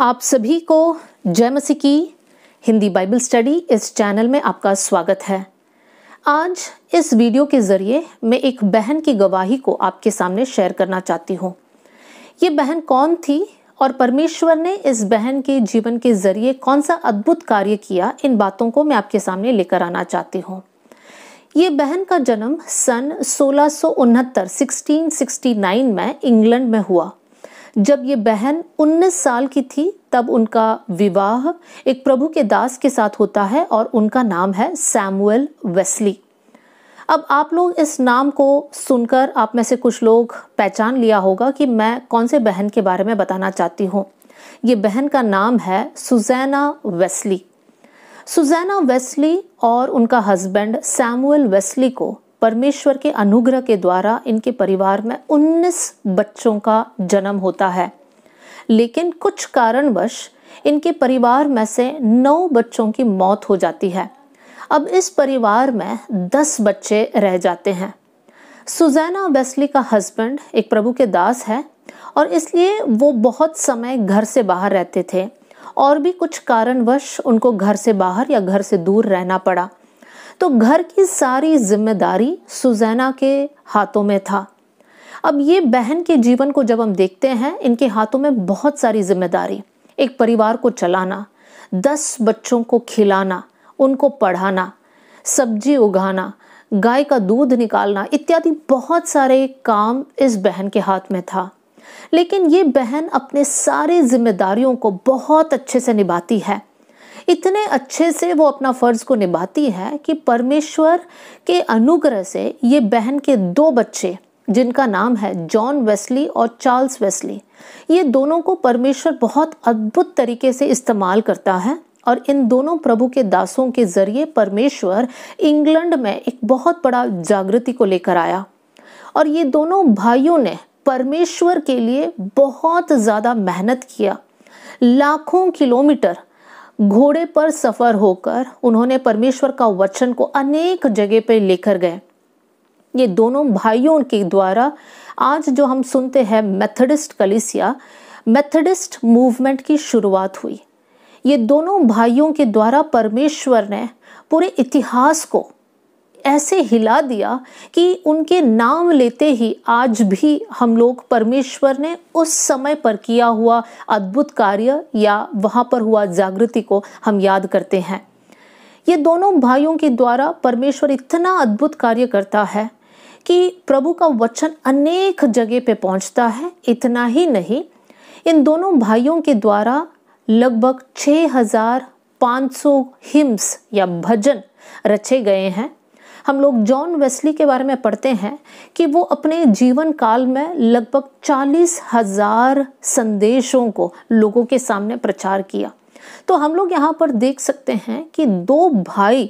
आप सभी को जय मसी की हिंदी बाइबल स्टडी इस चैनल में आपका स्वागत है आज इस वीडियो के ज़रिए मैं एक बहन की गवाही को आपके सामने शेयर करना चाहती हूँ ये बहन कौन थी और परमेश्वर ने इस बहन के जीवन के ज़रिए कौन सा अद्भुत कार्य किया इन बातों को मैं आपके सामने लेकर आना चाहती हूँ ये बहन का जन्म सन सोलह 1669 में इंग्लैंड में हुआ जब ये बहन 19 साल की थी तब उनका विवाह एक प्रभु के दास के साथ होता है और उनका नाम है सैमुअल वेस्ली अब आप लोग इस नाम को सुनकर आप में से कुछ लोग पहचान लिया होगा कि मैं कौन से बहन के बारे में बताना चाहती हूँ ये बहन का नाम है सुजैना वेस्ली सुजैना वेस्ली और उनका हस्बैंड सैमुअल वेस्ली को परमेश्वर के अनुग्रह के द्वारा इनके परिवार में 19 बच्चों का जन्म होता है लेकिन कुछ कारणवश इनके परिवार में से नौ बच्चों की मौत हो जाती है अब इस परिवार में दस बच्चे रह जाते हैं सुजैना वेस्ली का हस्बैंड एक प्रभु के दास है और इसलिए वो बहुत समय घर से बाहर रहते थे और भी कुछ कारणवश उनको घर से बाहर या घर से दूर रहना पड़ा तो घर की सारी जिम्मेदारी सुजैना के हाथों में था अब ये बहन के जीवन को जब हम देखते हैं इनके हाथों में बहुत सारी जिम्मेदारी एक परिवार को चलाना दस बच्चों को खिलाना उनको पढ़ाना सब्जी उगाना गाय का दूध निकालना इत्यादि बहुत सारे काम इस बहन के हाथ में था लेकिन ये बहन अपने सारे जिम्मेदारियों को बहुत अच्छे से निभाती है इतने अच्छे से वो अपना फ़र्ज़ को निभाती है कि परमेश्वर के अनुग्रह से ये बहन के दो बच्चे जिनका नाम है जॉन वेस्ली और चार्ल्स वेस्ली ये दोनों को परमेश्वर बहुत अद्भुत तरीके से इस्तेमाल करता है और इन दोनों प्रभु के दासों के जरिए परमेश्वर इंग्लैंड में एक बहुत बड़ा जागृति को लेकर आया और ये दोनों भाइयों ने परमेश्वर के लिए बहुत ज़्यादा मेहनत किया लाखों किलोमीटर घोड़े पर सफर होकर उन्होंने परमेश्वर का वचन को अनेक जगह पर लेकर गए ये दोनों भाइयों के द्वारा आज जो हम सुनते हैं मेथडिस्ट कलिसिया मेथडिस्ट मूवमेंट की शुरुआत हुई ये दोनों भाइयों के द्वारा परमेश्वर ने पूरे इतिहास को ऐसे हिला दिया कि उनके नाम लेते ही आज भी हम लोग परमेश्वर ने उस समय पर किया हुआ अद्भुत कार्य या वहां पर हुआ जागृति को हम याद करते हैं ये दोनों भाइयों के द्वारा परमेश्वर इतना अद्भुत कार्य करता है कि प्रभु का वचन अनेक जगह पे पहुंचता है इतना ही नहीं इन दोनों भाइयों के द्वारा लगभग 6500 हिम्स या भजन रचे गए हैं हम लोग जॉन वेस्ली के बारे में पढ़ते हैं कि वो अपने जीवन काल में लगभग चालीस हजार संदेशों को लोगों के सामने प्रचार किया तो हम लोग यहाँ पर देख सकते हैं कि दो भाई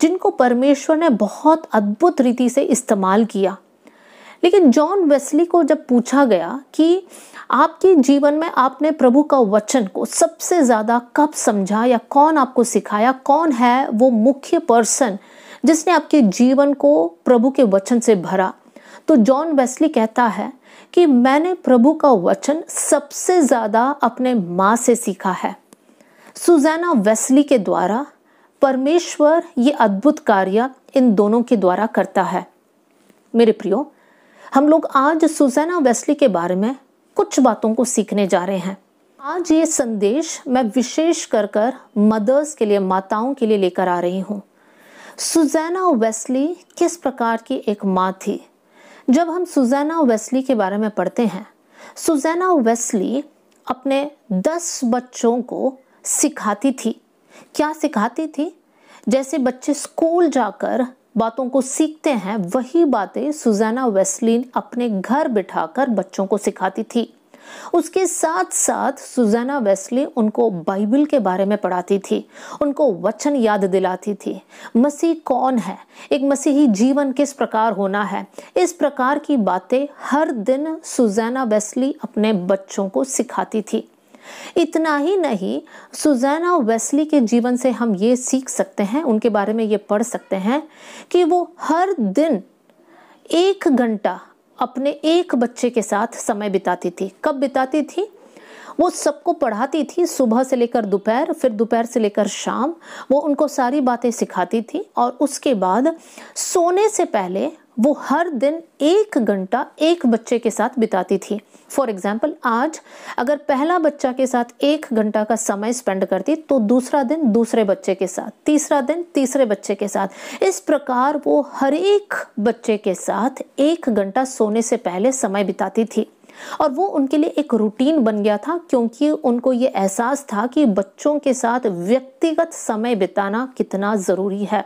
जिनको परमेश्वर ने बहुत अद्भुत रीति से इस्तेमाल किया लेकिन जॉन वेस्ली को जब पूछा गया कि आपके जीवन में आपने प्रभु का वचन को सबसे ज़्यादा कब समझा या कौन आपको सिखाया कौन है वो मुख्य पर्सन जिसने आपके जीवन को प्रभु के वचन से भरा तो जॉन वेस्ली कहता है कि मैंने प्रभु का वचन सबसे ज़्यादा अपने माँ से सीखा है सुजैना वेस्ली के द्वारा परमेश्वर ये अद्भुत कार्य इन दोनों के द्वारा करता है मेरे प्रियो हम लोग आज सुजैना वेस्ली के बारे में कुछ बातों को सीखने जा रहे हैं आज ये संदेश मैं विशेष कर कर मदर्स के लिए माताओं के लिए लेकर आ रही हूँ सुजैना वेस्ली किस प्रकार की एक माँ थी जब हम सुजैना वेस्ली के बारे में पढ़ते हैं सुजैना वेस्ली अपने दस बच्चों को सिखाती थी क्या सिखाती थी जैसे बच्चे स्कूल जाकर बातों को सीखते हैं वही बातें सुजैना वेस्लिन अपने घर बिठाकर बच्चों को सिखाती थी उसके साथ साथ सुजाना वेस्ली उनको बाइबल के बारे में पढ़ाती थी उनको वचन याद दिलाती थी मसीह कौन है एक मसीही जीवन किस प्रकार होना है इस प्रकार की बातें हर दिन सुजाना वेस्ली अपने बच्चों को सिखाती थी इतना ही नहीं सुजैना वेस्ली के जीवन से हम ये सीख सकते हैं उनके बारे में ये पढ़ सकते हैं कि वो हर दिन एक घंटा अपने एक बच्चे के साथ समय बिताती थी कब बिताती थी वो सबको पढ़ाती थी सुबह से लेकर दोपहर फिर दोपहर से लेकर शाम वो उनको सारी बातें सिखाती थी और उसके बाद सोने से पहले वो हर दिन एक घंटा एक बच्चे के साथ बिताती थी फॉर एग्जाम्पल आज अगर पहला बच्चा के साथ एक घंटा का समय स्पेंड करती तो दूसरा दिन दूसरे बच्चे के साथ तीसरा दिन तीसरे बच्चे के साथ इस प्रकार वो हर एक बच्चे के साथ एक घंटा सोने से पहले समय बिताती थी और वो उनके लिए एक रूटीन बन गया था क्योंकि उनको ये एहसास था कि बच्चों के साथ व्यक्तिगत समय बिताना कितना ज़रूरी है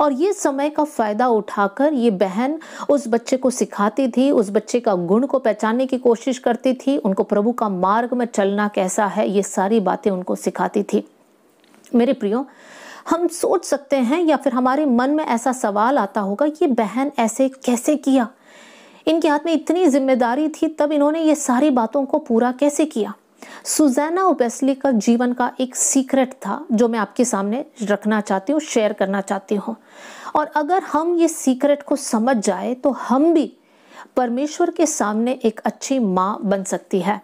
और ये समय का फ़ायदा उठाकर ये बहन उस बच्चे को सिखाती थी उस बच्चे का गुण को पहचानने की कोशिश करती थी उनको प्रभु का मार्ग में चलना कैसा है ये सारी बातें उनको सिखाती थी मेरे प्रियो हम सोच सकते हैं या फिर हमारे मन में ऐसा सवाल आता होगा ये बहन ऐसे कैसे किया इनके हाथ में इतनी जिम्मेदारी थी तब इन्होंने ये सारी बातों को पूरा कैसे किया सुजैना ओबेसली का जीवन का एक सीक्रेट था जो मैं आपके सामने रखना चाहती हूँ शेयर करना चाहती हूँ और अगर हम ये सीक्रेट को समझ जाए तो हम भी परमेश्वर के सामने एक अच्छी माँ बन सकती है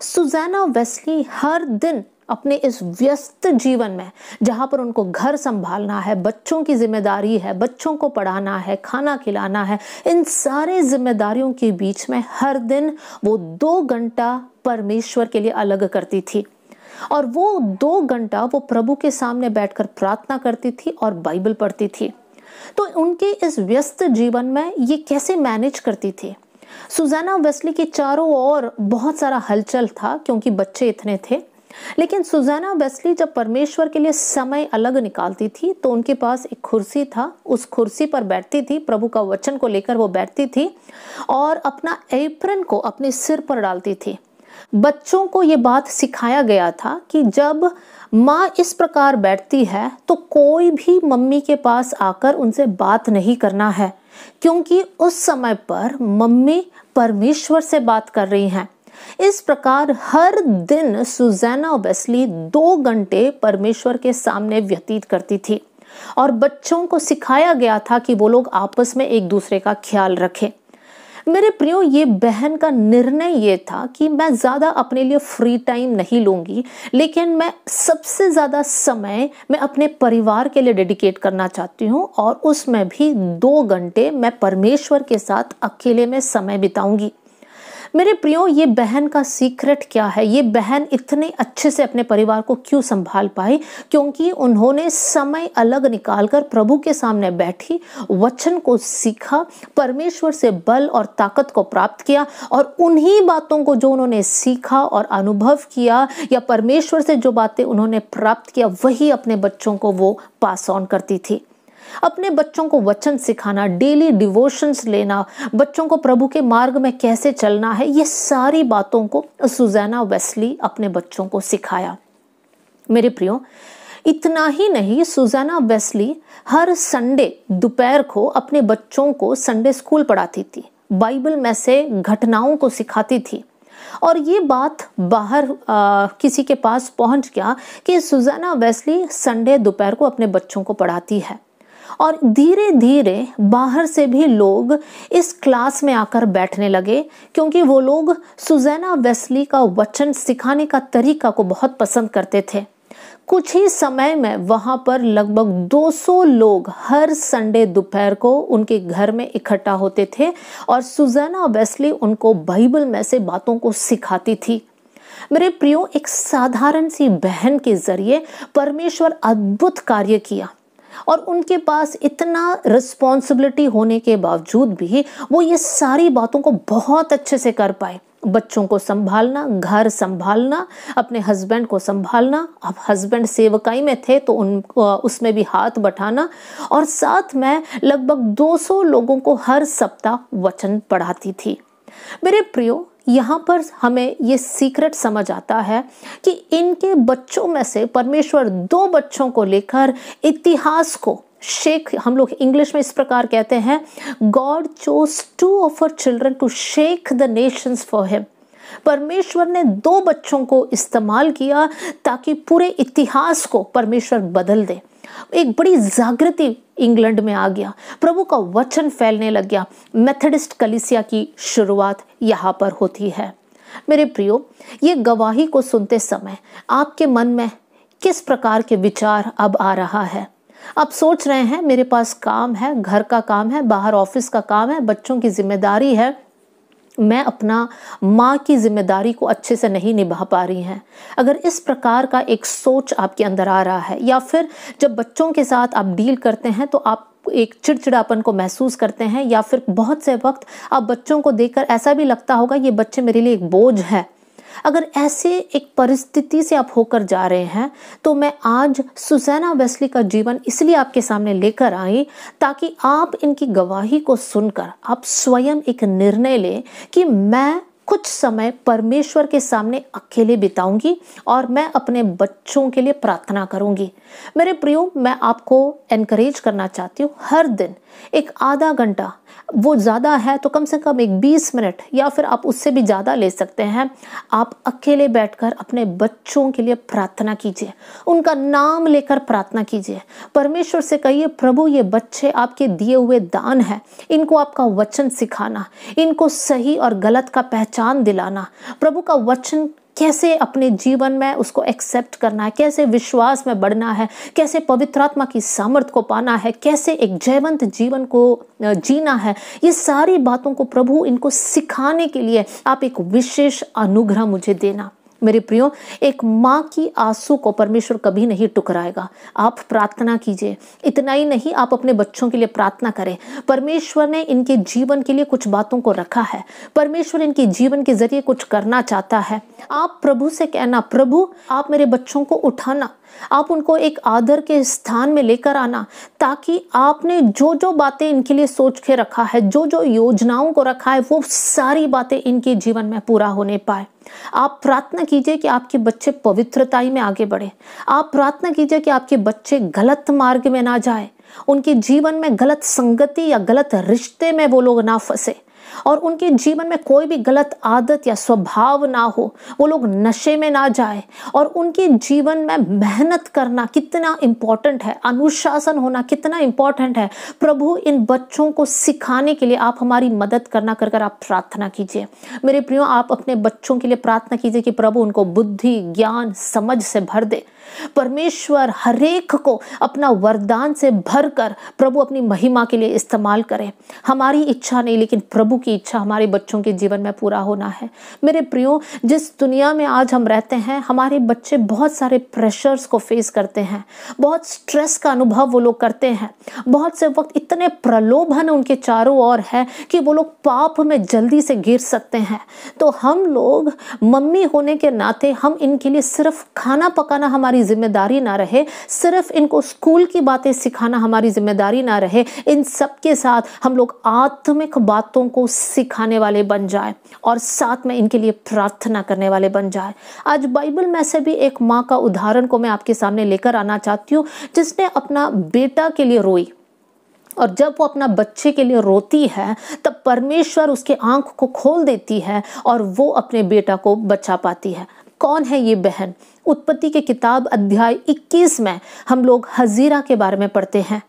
सुजैना वेस्ली हर दिन अपने इस व्यस्त जीवन में जहाँ पर उनको घर संभालना है बच्चों की जिम्मेदारी है बच्चों को पढ़ाना है खाना खिलाना है इन सारे जिम्मेदारियों के बीच में हर दिन वो दो घंटा परमेश्वर के लिए अलग करती थी और वो दो घंटा वो प्रभु के सामने बैठकर प्रार्थना करती थी और बाइबल पढ़ती थी तो उनके इस व्यस्त जीवन में ये कैसे मैनेज करती थी सुजाना वेस्ली के चारों ओर बहुत सारा हलचल था क्योंकि बच्चे इतने थे लेकिन सुजाना बेस्ली जब परमेश्वर के लिए समय अलग निकालती थी तो उनके पास एक कुर्सी था उस कुर्सी पर बैठती थी प्रभु का वचन को लेकर वो बैठती थी और अपना एप्रन को अपने सिर पर डालती थी बच्चों को ये बात सिखाया गया था कि जब माँ इस प्रकार बैठती है तो कोई भी मम्मी के पास आकर उनसे बात नहीं करना है क्योंकि उस समय पर मम्मी परमेश्वर से बात कर रही हैं इस प्रकार हर दिन सुजैना बेस्ली दो घंटे परमेश्वर के सामने व्यतीत करती थी और बच्चों को सिखाया गया था कि वो लोग आपस में एक दूसरे का ख्याल रखें मेरे प्रियो ये बहन का निर्णय ये था कि मैं ज़्यादा अपने लिए फ्री टाइम नहीं लूँगी लेकिन मैं सबसे ज़्यादा समय मैं अपने परिवार के लिए डेडिकेट करना चाहती हूँ और उसमें भी दो घंटे मैं परमेश्वर के साथ अकेले में समय बिताऊँगी मेरे प्रियो ये बहन का सीक्रेट क्या है ये बहन इतने अच्छे से अपने परिवार को क्यों संभाल पाई क्योंकि उन्होंने समय अलग निकालकर प्रभु के सामने बैठी वचन को सीखा परमेश्वर से बल और ताकत को प्राप्त किया और उन्हीं बातों को जो उन्होंने सीखा और अनुभव किया या परमेश्वर से जो बातें उन्होंने प्राप्त किया वही अपने बच्चों को वो पास ऑन करती थी अपने बच्चों को वचन सिखाना डेली डिवोशंस लेना बच्चों को प्रभु के मार्ग में कैसे चलना है ये सारी बातों को सुजैना वेस्ली अपने बच्चों को सिखाया मेरे प्रियो इतना ही नहीं सुजाना वेस्ली हर संडे दोपहर को अपने बच्चों को संडे स्कूल पढ़ाती थी बाइबल में से घटनाओं को सिखाती थी और ये बात बाहर आ, किसी के पास पहुंच गया कि सुजाना वेस्ली संडे दोपहर को अपने बच्चों को पढ़ाती है और धीरे धीरे बाहर से भी लोग इस क्लास में आकर बैठने लगे क्योंकि वो लोग सुजैना वेस्ली का वचन सिखाने का तरीका को बहुत पसंद करते थे कुछ ही समय में वहाँ पर लगभग 200 लोग हर संडे दोपहर को उनके घर में इकट्ठा होते थे और सुजैना वेस्ली उनको बाइबल में से बातों को सिखाती थी मेरे प्रियो एक साधारण सी बहन के जरिए परमेश्वर अद्भुत कार्य किया और उनके पास इतना रिस्पॉन्सिबिलिटी होने के बावजूद भी वो ये सारी बातों को बहुत अच्छे से कर पाए बच्चों को संभालना घर संभालना अपने हस्बैंड को संभालना अब हस्बैंड सेवकाई में थे तो उन उसमें भी हाथ बटाना और साथ में लगभग 200 लोगों को हर सप्ताह वचन पढ़ाती थी मेरे प्रियो यहाँ पर हमें ये सीक्रेट समझ आता है कि इनके बच्चों में से परमेश्वर दो बच्चों को लेकर इतिहास को शेक हम लोग इंग्लिश में इस प्रकार कहते हैं God chose to offer children to shake the nations for him परमेश्वर ने दो बच्चों को इस्तेमाल किया ताकि पूरे इतिहास को परमेश्वर बदल दे एक बड़ी जागृति इंग्लैंड में आ गया प्रभु का वचन फैलने लग गया मेथडिस्ट कलिसिया की शुरुआत यहाँ पर होती है मेरे प्रियो ये गवाही को सुनते समय आपके मन में किस प्रकार के विचार अब आ रहा है आप सोच रहे हैं मेरे पास काम है घर का काम है बाहर ऑफिस का काम है बच्चों की जिम्मेदारी है मैं अपना माँ की जिम्मेदारी को अच्छे से नहीं निभा पा रही हैं अगर इस प्रकार का एक सोच आपके अंदर आ रहा है या फिर जब बच्चों के साथ आप डील करते हैं तो आप एक चिड़चिड़ापन को महसूस करते हैं या फिर बहुत से वक्त आप बच्चों को देखकर ऐसा भी लगता होगा ये बच्चे मेरे लिए एक बोझ है अगर ऐसे एक परिस्थिति से आप होकर जा रहे हैं तो मैं आज सुजैना वेस्ली का जीवन इसलिए आपके सामने लेकर आई ताकि आप इनकी गवाही को सुनकर आप स्वयं एक निर्णय लें कि मैं कुछ समय परमेश्वर के सामने अकेले बिताऊंगी और मैं अपने बच्चों के लिए प्रार्थना करूंगी मेरे प्रियो मैं आपको एनकरेज करना चाहती हूँ हर दिन एक आधा घंटा वो ज़्यादा है तो कम से कम एक बीस मिनट या फिर आप उससे भी ज़्यादा ले सकते हैं आप अकेले बैठकर अपने बच्चों के लिए प्रार्थना कीजिए उनका नाम लेकर प्रार्थना कीजिए परमेश्वर से कहिए प्रभु ये बच्चे आपके दिए हुए दान है इनको आपका वचन सिखाना इनको सही और गलत का पहचान पहचान दिलाना प्रभु का वचन कैसे अपने जीवन में उसको एक्सेप्ट करना है कैसे विश्वास में बढ़ना है कैसे पवित्रात्मा की सामर्थ को पाना है कैसे एक जयवंत जीवन को जीना है ये सारी बातों को प्रभु इनको सिखाने के लिए आप एक विशेष अनुग्रह मुझे देना मेरे प्रियो एक माँ की आंसू को परमेश्वर कभी नहीं टुकराएगा आप प्रार्थना कीजिए इतना ही नहीं आप अपने बच्चों के लिए प्रार्थना करें परमेश्वर ने इनके जीवन के लिए कुछ बातों को रखा है परमेश्वर इनके जीवन के जरिए कुछ करना चाहता है आप प्रभु से कहना प्रभु आप मेरे बच्चों को उठाना आप उनको एक आदर के स्थान में लेकर आना ताकि आपने जो जो बातें इनके लिए सोच के रखा है जो जो योजनाओं को रखा है वो सारी बातें इनके जीवन में पूरा होने पाए आप प्रार्थना कीजिए कि आपके बच्चे पवित्रताई में आगे बढ़े आप प्रार्थना कीजिए कि आपके बच्चे गलत मार्ग में ना जाए उनके जीवन में गलत संगति या गलत रिश्ते में वो लोग ना फंसे और उनके जीवन में कोई भी गलत आदत या स्वभाव ना हो वो लोग नशे में ना जाए और उनके जीवन में मेहनत करना कितना इम्पॉर्टेंट है अनुशासन होना कितना इम्पॉर्टेंट है प्रभु इन बच्चों को सिखाने के लिए आप हमारी मदद करना कर कर आप प्रार्थना कीजिए मेरे प्रियो आप अपने बच्चों के लिए प्रार्थना कीजिए कि प्रभु उनको बुद्धि ज्ञान समझ से भर दे परमेश्वर हरेक को अपना वरदान से भर कर प्रभु अपनी महिमा के लिए इस्तेमाल करें हमारी इच्छा नहीं लेकिन प्रभु की इच्छा हमारे बच्चों के जीवन में पूरा होना है मेरे प्रियो जिस दुनिया में आज हम रहते हैं हमारे बच्चे बहुत सारे प्रेशर्स को फेस करते हैं बहुत स्ट्रेस का अनुभव वो लोग करते हैं बहुत से वक्त इतने प्रलोभन उनके चारों ओर है कि वो लोग पाप में जल्दी से गिर सकते हैं तो हम लोग मम्मी होने के नाते हम इनके लिए सिर्फ खाना पकाना हमारी जिम्मेदारी ना रहे सिर्फ इनको स्कूल की बातें सिखाना हमारी जिम्मेदारी ना रहे इन सब के साथ हम लोग आत्मिक बातों को सिखाने वाले बन जाए और साथ में इनके लिए प्रार्थना करने वाले बन जाए आज बाइबल में से भी एक माँ का उदाहरण को मैं आपके सामने लेकर आना चाहती हूँ जिसने अपना बेटा के लिए रोई और जब वो अपना बच्चे के लिए रोती है तब परमेश्वर उसके आंख को खोल देती है और वो अपने बेटा को बचा पाती है कौन है ये बहन उत्पत्ति के किताब अध्याय 21 में हम लोग हजीरा के बारे में पढ़ते हैं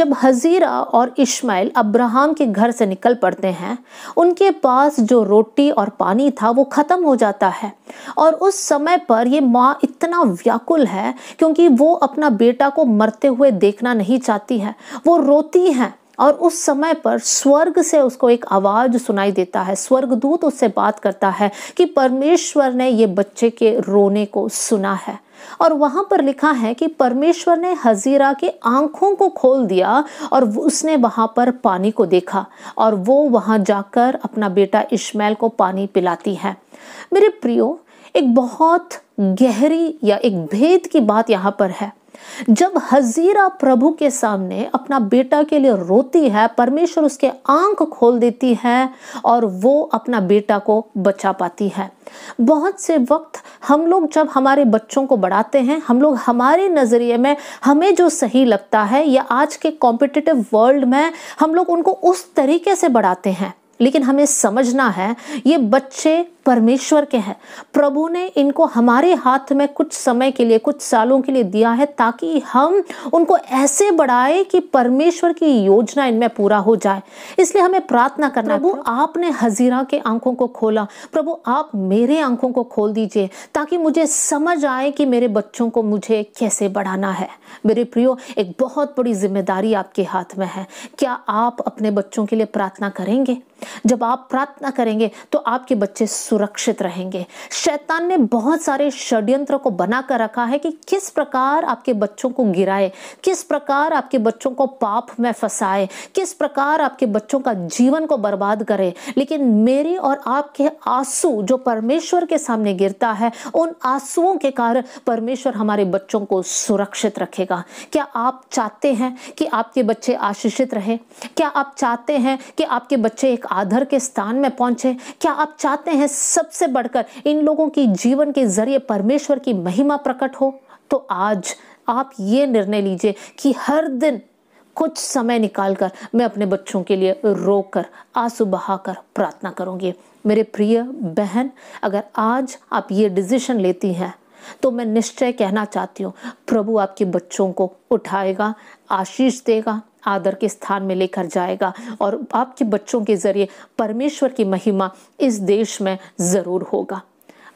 जब हजीरा और इश्माइल अब्राहम के घर से निकल पड़ते हैं उनके पास जो रोटी और पानी था वो ख़त्म हो जाता है और उस समय पर ये माँ इतना व्याकुल है क्योंकि वो अपना बेटा को मरते हुए देखना नहीं चाहती है वो रोती हैं और उस समय पर स्वर्ग से उसको एक आवाज़ सुनाई देता है स्वर्गदूत उससे बात करता है कि परमेश्वर ने ये बच्चे के रोने को सुना है और वहाँ पर लिखा है कि परमेश्वर ने हजीरा की आंखों को खोल दिया और उसने वहाँ पर पानी को देखा और वो वहाँ जाकर अपना बेटा इश्मेल को पानी पिलाती है मेरे प्रियो एक बहुत गहरी या एक भेद की बात यहाँ पर है जब हजीरा प्रभु के सामने अपना बेटा के लिए रोती है परमेश्वर उसके आंख खोल देती है और वो अपना बेटा को बचा पाती है बहुत से वक्त हम लोग जब हमारे बच्चों को बढ़ाते हैं हम लोग हमारे नज़रिए में हमें जो सही लगता है या आज के कॉम्पिटिटिव वर्ल्ड में हम लोग उनको उस तरीके से बढ़ाते हैं लेकिन हमें समझना है ये बच्चे परमेश्वर के हैं प्रभु ने इनको हमारे हाथ में कुछ समय के लिए कुछ सालों के लिए दिया है ताकि हम उनको ऐसे बढ़ाए कि परमेश्वर की योजना इनमें पूरा हो जाए इसलिए हमें प्रार्थना करना प्रभु आपने हजीरा के आंखों को खोला प्रभु आप मेरे आंखों को खोल दीजिए ताकि मुझे समझ आए कि मेरे बच्चों को मुझे कैसे बढ़ाना है मेरे प्रियो एक बहुत बड़ी जिम्मेदारी आपके हाथ में है क्या आप अपने बच्चों के लिए प्रार्थना करेंगे जब आप प्रार्थना करेंगे तो आपके बच्चे सुर सुरक्षित रहेंगे शैतान ने बहुत सारे षड्यंत्र को बनाकर रखा है कि किस प्रकार आपके बच्चों को गिराए किस प्रकार आपके बच्चों को पाप में फंसाए किस प्रकार आपके बच्चों का जीवन को बर्बाद करे लेकिन मेरे और आपके आंसू जो परमेश्वर के सामने गिरता है उन आंसुओं के कारण परमेश्वर हमारे बच्चों को सुरक्षित रखेगा क्या आप चाहते हैं कि आपके बच्चे आशीषित रहे क्या आप चाहते हैं कि आपके बच्चे एक आदर के स्थान में पहुंचे क्या आप चाहते हैं सबसे बढ़कर इन लोगों की जीवन के जरिए परमेश्वर की महिमा प्रकट हो तो आज आप ये निर्णय लीजिए कि हर दिन कुछ समय निकालकर मैं अपने बच्चों के लिए रोकर आंसू बहाकर प्रार्थना करूँगी मेरे प्रिय बहन अगर आज आप ये डिसीजन लेती हैं तो मैं निश्चय कहना चाहती हूँ प्रभु आपके बच्चों को उठाएगा आशीष देगा आदर के स्थान में लेकर जाएगा और आपके बच्चों के ज़रिए परमेश्वर की महिमा इस देश में ज़रूर होगा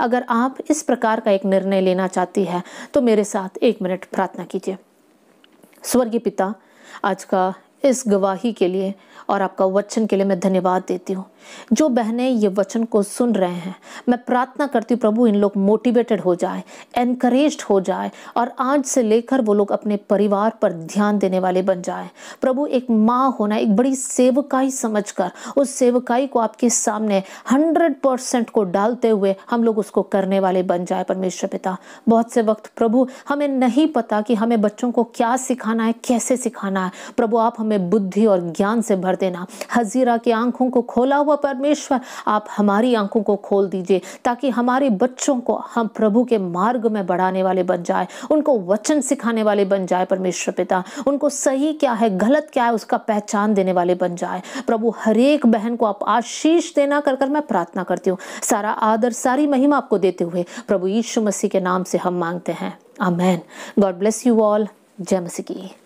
अगर आप इस प्रकार का एक निर्णय लेना चाहती है तो मेरे साथ एक मिनट प्रार्थना कीजिए स्वर्गीय पिता आज का इस गवाही के लिए और आपका वचन के लिए मैं धन्यवाद देती हूँ जो बहनें ये वचन को सुन रहे हैं मैं प्रार्थना करती हूँ प्रभु इन लोग मोटिवेटेड हो जाए एनकरेज हो जाए और आज से लेकर वो लोग अपने परिवार पर ध्यान देने वाले बन जाए प्रभु एक माँ होना एक बड़ी सेवकाई समझकर उस सेवकाई को आपके सामने हंड्रेड परसेंट को डालते हुए हम लोग उसको करने वाले बन जाए परमेश्वर पिता बहुत से वक्त प्रभु हमें नहीं पता कि हमें बच्चों को क्या सिखाना है कैसे सिखाना है प्रभु आप हमें बुद्धि और ज्ञान से भर देना हजीरा की आंखों को खोला हुआ हुआ परमेश्वर आप हमारी आंखों को खोल दीजिए ताकि हमारे बच्चों को हम प्रभु के मार्ग में बढ़ाने वाले बन जाए उनको वचन सिखाने वाले बन जाए परमेश्वर पिता उनको सही क्या है गलत क्या है उसका पहचान देने वाले बन जाए प्रभु हरेक बहन को आप आशीष देना कर कर मैं प्रार्थना करती हूँ सारा आदर सारी महिमा आपको देते हुए प्रभु यीशु मसीह के नाम से हम मांगते हैं amen God bless you all जय मसीह की